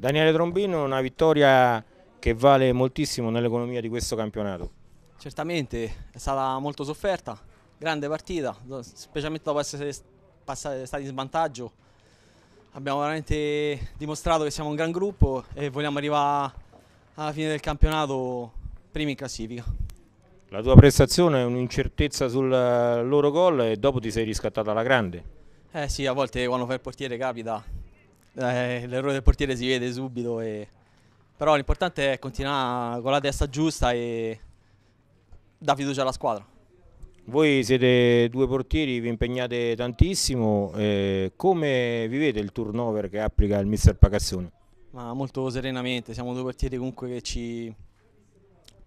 Daniele Trombino, una vittoria che vale moltissimo nell'economia di questo campionato. Certamente, è stata molto sofferta, grande partita, specialmente dopo essere stati in svantaggio. Abbiamo veramente dimostrato che siamo un gran gruppo e vogliamo arrivare alla fine del campionato primi in classifica. La tua prestazione è un'incertezza sul eh, loro gol e dopo ti sei riscattata alla grande. Eh sì, a volte quando fai il portiere capita, eh, l'errore del portiere si vede subito, e... però l'importante è continuare con la testa giusta e dà fiducia alla squadra. Voi siete due portieri, vi impegnate tantissimo, eh, come vivete il turnover che applica il mister Pacazzone? Ma molto serenamente, siamo due portieri comunque che ci...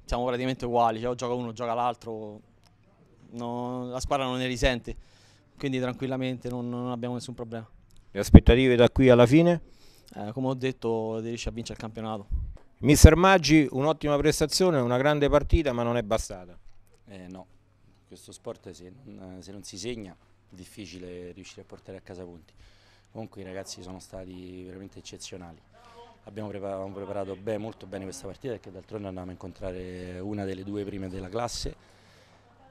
siamo praticamente uguali, cioè, o gioca uno o gioca l'altro, no, la squadra non ne risente, quindi tranquillamente non, non abbiamo nessun problema. Le aspettative da qui alla fine? Eh, come ho detto, riesce a vincere il campionato. Mister Maggi, un'ottima prestazione, una grande partita, ma non è bastata. Eh, no, questo sport se non, se non si segna è difficile riuscire a portare a casa punti. Comunque i ragazzi sono stati veramente eccezionali. Abbiamo preparato, preparato ben, molto bene questa partita perché d'altronde andavamo a incontrare una delle due prime della classe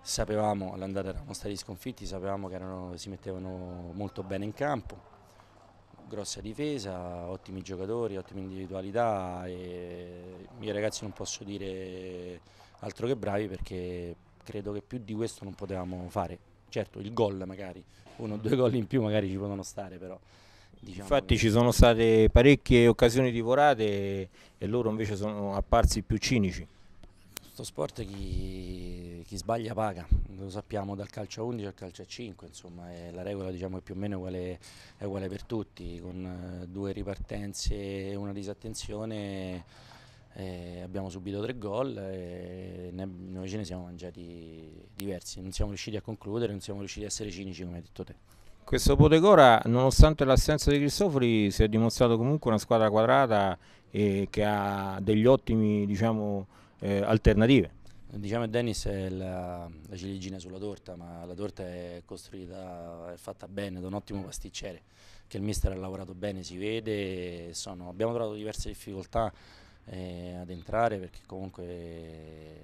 sapevamo all'andata eravamo stati sconfitti, sapevamo che erano, si mettevano molto bene in campo, grossa difesa, ottimi giocatori, ottime individualità e i ragazzi non posso dire altro che bravi perché credo che più di questo non potevamo fare. Certo, il gol magari, uno o due gol in più magari ci potevano stare però. Diciamo Infatti che... ci sono state parecchie occasioni divorate e loro invece sono apparsi più cinici questo sport chi, chi, sbaglia paga, lo sappiamo dal calcio a 11 al calcio a 5, insomma la regola diciamo, è più o meno uguale, è uguale per tutti, con eh, due ripartenze e una disattenzione eh, abbiamo subito tre gol e ne, noi ce ne siamo mangiati diversi, non siamo riusciti a concludere, non siamo riusciti a essere cinici come hai detto te. Questo Podegora, nonostante l'assenza di Cristofori, si è dimostrato comunque una squadra quadrata e che ha degli ottimi diciamo, eh, alternative. Diciamo che Dennis è la, la, ciliegina sulla torta, ma la torta è costruita, è fatta bene da un ottimo pasticcere, che il mister ha lavorato bene, si vede, sono, abbiamo trovato diverse difficoltà eh, ad entrare perché comunque eh,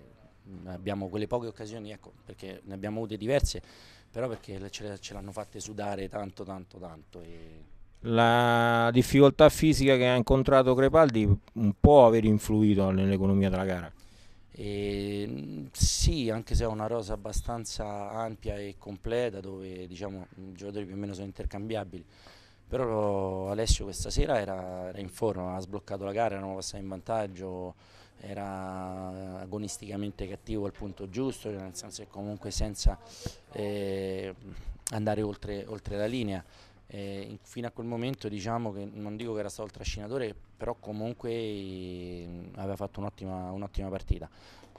abbiamo quelle poche occasioni, ecco, perché ne abbiamo avute diverse, però perché ce l'hanno fatte sudare tanto, tanto, tanto. E... La difficoltà fisica che ha incontrato Crepaldi può aver influito nell'economia della gara? E, ehm, sì, anche se ho una rosa abbastanza ampia e completa dove diciamo, i giocatori più o meno sono intercambiabili, però Alessio questa sera era, era in forma, ha sbloccato la gara, eravamo passati in vantaggio, era agonisticamente cattivo al punto giusto, cioè nel senso che comunque senza eh, andare oltre, oltre la linea. Eh, fino a quel momento diciamo che non dico che era stato il trascinatore, però comunque eh, aveva fatto un'ottima, un'ottima partita.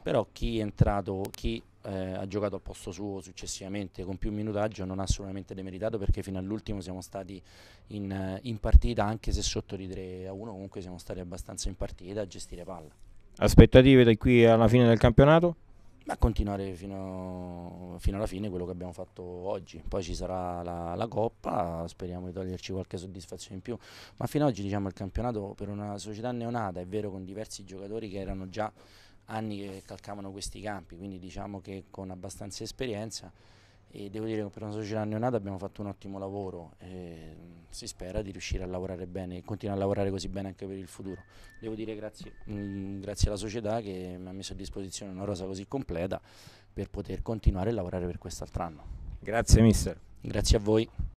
Però chi è entrato, chi eh, ha giocato al posto suo successivamente con più minutaggio non ha assolutamente demeritato perché fino all'ultimo siamo stati in, in partita, anche se sotto di 3 a 1 comunque siamo stati abbastanza in partita a gestire palla. Aspettative da qui alla fine del campionato? Beh, continuare fino, fino, alla fine quello che abbiamo fatto oggi. Poi ci sarà la, la, Coppa, speriamo di toglierci qualche soddisfazione in più. Ma fino ad oggi diciamo, il campionato per una società neonata, è vero, con diversi giocatori che erano già anni che calcavano questi campi, quindi diciamo che con abbastanza esperienza e devo dire che per una società neonata abbiamo fatto un ottimo lavoro e mm, si spera di riuscire a lavorare bene e continuare a lavorare così bene anche per il futuro. Devo dire grazie, mh, mm, grazie alla società che mi ha messo a disposizione una rosa così completa per poter continuare a lavorare per quest'altro anno. Grazie mister. Grazie a voi.